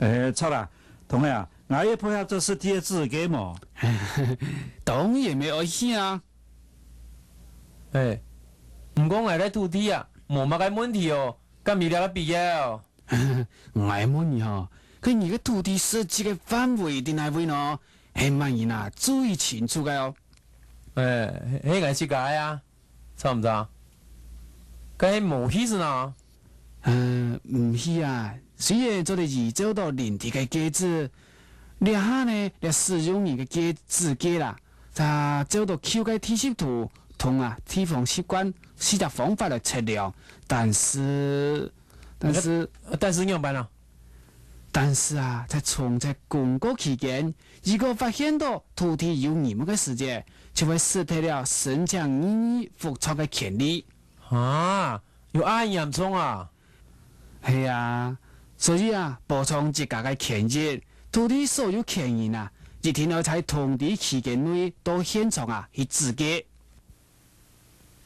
诶，错了，同学啊，俺也怕下这是第二次给么？懂 也没有用啊。诶，唔讲外来土地啊，冇冇个问题哦，了人家比较，爱 问你哈，跟你个土地设计的范围定系为呢？很满意啊，注意清楚嘅哦。诶，系个市界啊，差唔差？佮系冇意思呢？嗯，唔是啊。虽然做了已做到人体的解肢，然后呢，来使用你的解肢解啦，他做到 Q 个体形图同啊 T 方习惯，使个方法来测量。但是，但是，但是，你用办了。但是啊，在虫在过告期间，如果发现到土地有你们的世界，就会失去了申请你复巢的潜力啊！有暗样虫啊？系啊。所以啊，补充自家的权益，土地所有权益啊，一天要在通知期间内到现场啊去自给。